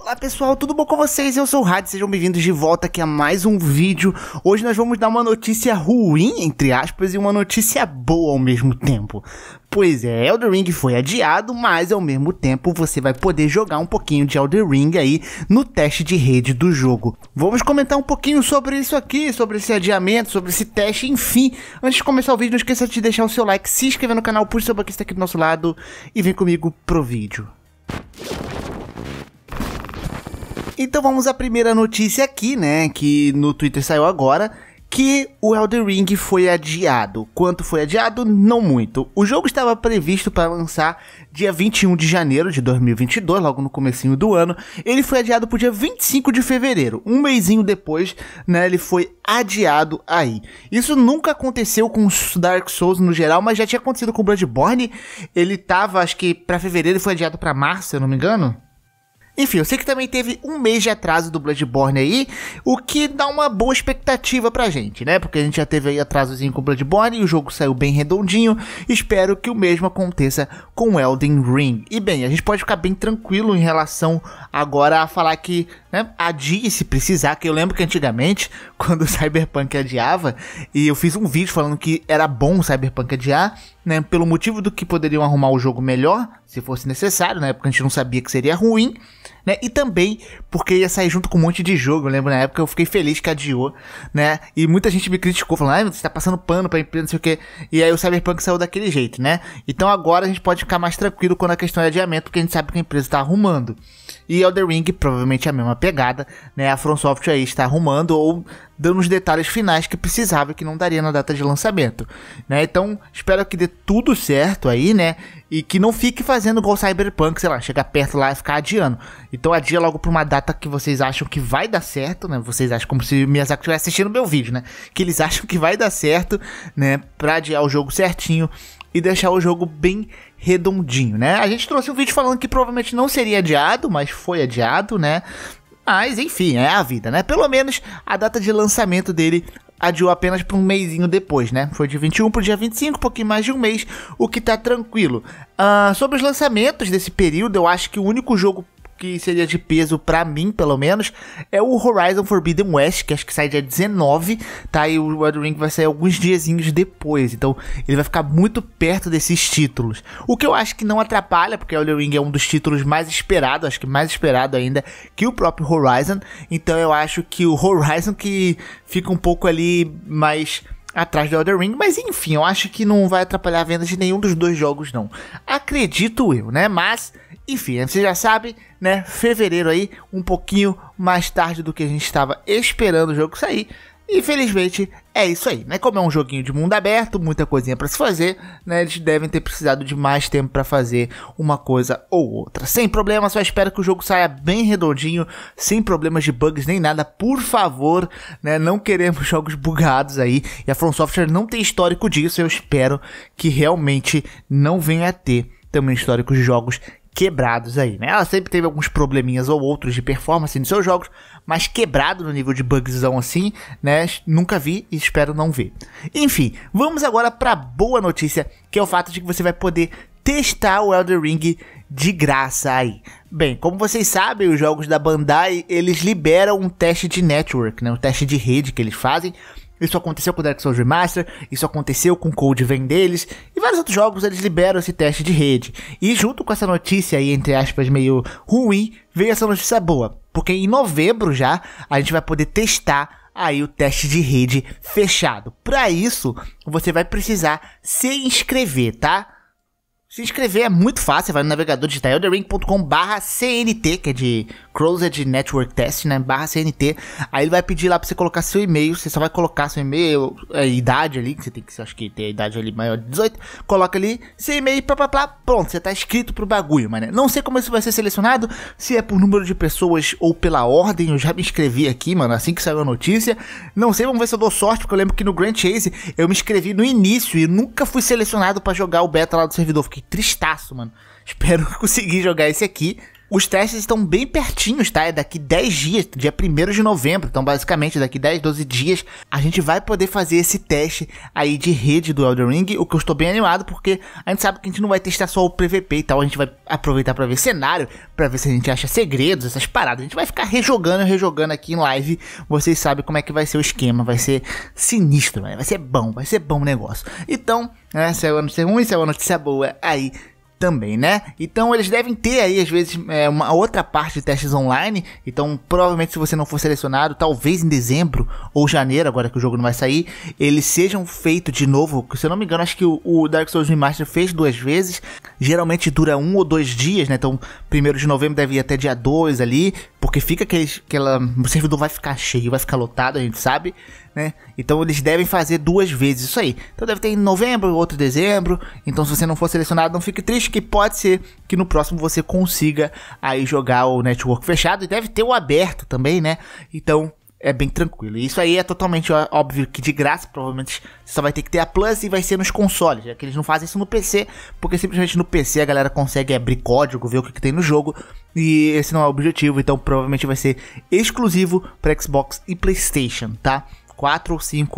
Olá pessoal, tudo bom com vocês? Eu sou o Rádio, sejam bem-vindos de volta aqui a mais um vídeo. Hoje nós vamos dar uma notícia ruim, entre aspas, e uma notícia boa ao mesmo tempo. Pois é, Elder Ring foi adiado, mas ao mesmo tempo você vai poder jogar um pouquinho de Elder Ring aí no teste de rede do jogo. Vamos comentar um pouquinho sobre isso aqui, sobre esse adiamento, sobre esse teste, enfim. Antes de começar o vídeo, não esqueça de deixar o seu like, se inscrever no canal, puxa o seu aqui aqui do nosso lado e vem comigo pro vídeo. Então vamos à primeira notícia aqui, né? Que no Twitter saiu agora. Que o Elden Ring foi adiado. Quanto foi adiado? Não muito. O jogo estava previsto para lançar dia 21 de janeiro de 2022, logo no comecinho do ano. Ele foi adiado para o dia 25 de fevereiro. Um mêsinho depois, né, ele foi adiado aí. Isso nunca aconteceu com Dark Souls no geral, mas já tinha acontecido com Bloodborne. Ele tava, acho que para fevereiro, foi adiado para março, se eu não me engano. Enfim, eu sei que também teve um mês de atraso do Bloodborne aí, o que dá uma boa expectativa pra gente, né? Porque a gente já teve aí atrasozinho com o Bloodborne e o jogo saiu bem redondinho. Espero que o mesmo aconteça com Elden Ring. E bem, a gente pode ficar bem tranquilo em relação agora a falar que, né, adie se precisar, que eu lembro que antigamente, quando o Cyberpunk adiava, e eu fiz um vídeo falando que era bom o Cyberpunk adiar, né? Pelo motivo do que poderiam arrumar o jogo melhor, se fosse necessário, na né, época a gente não sabia que seria ruim, né? E também porque ia sair junto com um monte de jogo. Eu lembro na época eu fiquei feliz que adiou, né? E muita gente me criticou, falando, ah, você tá passando pano pra empresa, não sei o quê. E aí o Cyberpunk saiu daquele jeito, né? Então agora a gente pode ficar mais tranquilo quando a questão é adiamento, porque a gente sabe que a empresa tá arrumando. E Elder Ring, provavelmente é a mesma pegada, né? A From aí está arrumando, ou dando os detalhes finais que precisava que não daria na data de lançamento, né? Então, espero que dê tudo certo aí, né? E que não fique fazendo igual Cyberpunk, sei lá, chegar perto lá e ficar adiando. Então, adia logo para uma data que vocês acham que vai dar certo, né? Vocês acham como se o Miyazaki estivesse assistindo meu vídeo, né? Que eles acham que vai dar certo, né? Para adiar o jogo certinho e deixar o jogo bem redondinho, né? A gente trouxe um vídeo falando que provavelmente não seria adiado, mas foi adiado, né? Mas, enfim, é a vida, né? Pelo menos a data de lançamento dele adiou apenas para um mêsinho depois, né? Foi de 21 para o dia 25, um pouquinho mais de um mês, o que tá tranquilo. Uh, sobre os lançamentos desse período, eu acho que o único jogo que seria de peso para mim, pelo menos, é o Horizon Forbidden West, que acho que sai dia 19, tá? E o Elden Ring vai sair alguns diazinhos depois, então ele vai ficar muito perto desses títulos. O que eu acho que não atrapalha, porque o Elden Ring é um dos títulos mais esperados, acho que mais esperado ainda que o próprio Horizon, então eu acho que o Horizon que fica um pouco ali mais atrás do Elden Ring, mas enfim, eu acho que não vai atrapalhar a venda de nenhum dos dois jogos, não. Acredito eu, né? Mas enfim, né? você já sabe, né? Fevereiro aí, um pouquinho mais tarde do que a gente estava esperando o jogo sair. Infelizmente, é isso aí, né? Como é um joguinho de mundo aberto, muita coisinha para se fazer, né? Eles devem ter precisado de mais tempo para fazer uma coisa ou outra. Sem problema, só espero que o jogo saia bem redondinho, sem problemas de bugs nem nada. Por favor, né? Não queremos jogos bugados aí. E a From Software não tem histórico disso. Eu espero que realmente não venha a ter também histórico de jogos quebrados aí, né? Ela sempre teve alguns probleminhas ou outros de performance nos seus jogos, mas quebrado no nível de bugzão assim, né? Nunca vi e espero não ver. Enfim, vamos agora para boa notícia, que é o fato de que você vai poder testar o Elder Ring de graça aí. Bem, como vocês sabem, os jogos da Bandai, eles liberam um teste de network, né? Um teste de rede que eles fazem. Isso aconteceu com o Dark Souls Remaster, isso aconteceu com o Code Vein deles, vários outros jogos eles liberam esse teste de rede. E junto com essa notícia aí, entre aspas, meio ruim, veio essa notícia boa. Porque em novembro já a gente vai poder testar aí o teste de rede fechado. Para isso, você vai precisar se inscrever, tá? Se inscrever é muito fácil, vai no navegador digital barra cnt que é de Closed Network Test, né? Barra CNT. Aí ele vai pedir lá pra você colocar seu e-mail. Você só vai colocar seu e-mail, é, idade ali, que você tem que, acho que ter a idade ali maior de 18. Coloca ali seu e-mail, pá, pá, pá, pronto. Você tá inscrito pro bagulho, mano. Não sei como isso vai ser selecionado, se é por número de pessoas ou pela ordem. Eu já me inscrevi aqui, mano, assim que saiu a notícia. Não sei, vamos ver se eu dou sorte, porque eu lembro que no Grand Chase eu me inscrevi no início e nunca fui selecionado para jogar o beta lá do servidor. Fiquei tristaço, mano. Espero conseguir jogar esse aqui. Os testes estão bem pertinhos, tá? É daqui 10 dias, dia 1 de novembro. Então, basicamente, daqui 10, 12 dias, a gente vai poder fazer esse teste aí de rede do Elden Ring. O que eu estou bem animado, porque a gente sabe que a gente não vai testar só o PVP e tal. A gente vai aproveitar para ver cenário, para ver se a gente acha segredos, essas paradas. A gente vai ficar rejogando, rejogando aqui em live. Vocês sabem como é que vai ser o esquema. Vai ser sinistro, né? Vai ser bom, vai ser bom o negócio. Então, né, essa é a notícia ruim, essa é uma notícia boa aí também, né? Então eles devem ter aí, às vezes, é, uma outra parte de testes online. Então, provavelmente, se você não for selecionado, talvez em dezembro ou janeiro, agora que o jogo não vai sair, eles sejam feitos de novo. Se eu não me engano, acho que o, o Dark Souls Remastered fez duas vezes. Geralmente dura um ou dois dias, né? Então, primeiro de novembro deve ir até dia 2 ali, porque fica que aquela. O servidor vai ficar cheio, vai ficar lotado, a gente sabe né? Então eles devem fazer duas vezes isso aí. Então deve ter em novembro, outro dezembro. Então se você não for selecionado, não fique triste, que pode ser que no próximo você consiga aí jogar o network fechado e deve ter o aberto também, né? Então é bem tranquilo. E isso aí é totalmente óbvio que de graça, provavelmente você só vai ter que ter a Plus e vai ser nos consoles, É que eles não fazem isso no PC, porque simplesmente no PC a galera consegue abrir código, ver o que, que tem no jogo, e esse não é o objetivo, então provavelmente vai ser exclusivo para Xbox e PlayStation, tá? 4 ou 5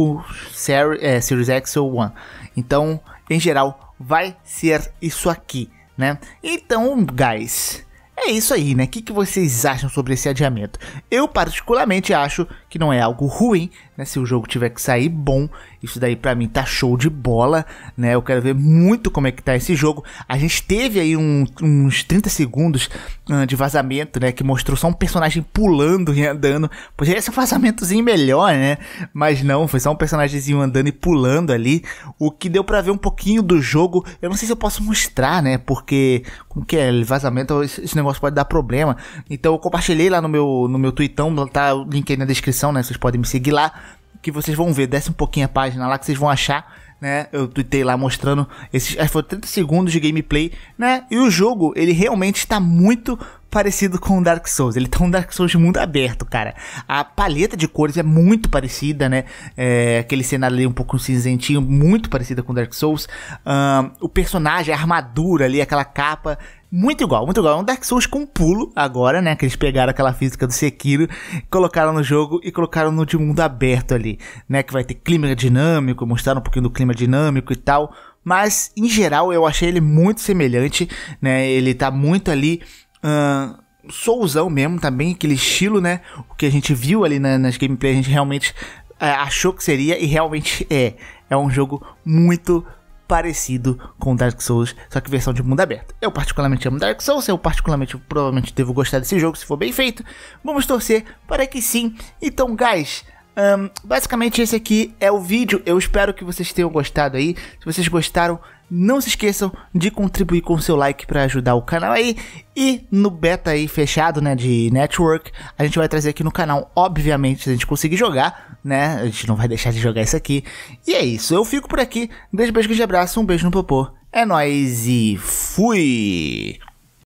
Series, é, Series X ou One. Então, em geral, vai ser isso aqui, né? Então, guys, é isso aí, né? O que, que vocês acham sobre esse adiamento? Eu, particularmente, acho que não é algo ruim, né, se o jogo tiver que sair bom, isso daí para mim tá show de bola, né? Eu quero ver muito como é que tá esse jogo. A gente teve aí um, uns 30 segundos uh, de vazamento, né? Que mostrou só um personagem pulando e andando. Poderia ser um vazamentozinho melhor, né? Mas não, foi só um personagemzinho andando e pulando ali. O que deu para ver um pouquinho do jogo. Eu não sei se eu posso mostrar, né? Porque, como que é? Vazamento, esse negócio pode dar problema. Então eu compartilhei lá no meu, no meu tweetão, tá o link aí na descrição, né? Vocês podem me seguir lá que vocês vão ver, desce um pouquinho a página lá que vocês vão achar né? Eu tuitei lá mostrando esses, acho que foi 30 segundos de gameplay, né? E o jogo, ele realmente está muito parecido com Dark Souls. Ele tá um Dark Souls de mundo aberto, cara. A paleta de cores é muito parecida, né? É, aquele cenário ali um pouco cinzentinho, muito parecida com Dark Souls. Um, o personagem, a armadura ali, aquela capa muito igual, muito igual. É um Dark Souls com pulo agora, né? Que eles pegaram aquela física do Sekiro, colocaram no jogo e colocaram no de mundo aberto ali, né? Que vai ter clima dinâmico, mostraram um pouquinho do clima dinâmico e tal. Mas, em geral, eu achei ele muito semelhante, né? Ele tá muito ali. Uh, mesmo, também, tá aquele estilo, né? O que a gente viu ali na, nas gameplays, a gente realmente é, achou que seria e realmente é. É um jogo muito parecido com Dark Souls, só que versão de mundo aberto. Eu particularmente amo Dark Souls, eu particularmente provavelmente devo gostar desse jogo se for bem feito. Vamos torcer para que sim. Então, guys, um, basicamente esse aqui é o vídeo. Eu espero que vocês tenham gostado aí. Se vocês gostaram, não se esqueçam de contribuir com seu like para ajudar o canal aí. E no beta aí fechado, né, de network, a gente vai trazer aqui no canal, obviamente, se a gente conseguir jogar, né? A gente não vai deixar de jogar isso aqui. E é isso, eu fico por aqui. Deixa um beijo, abraço, um beijo no popô. É nóis e fui!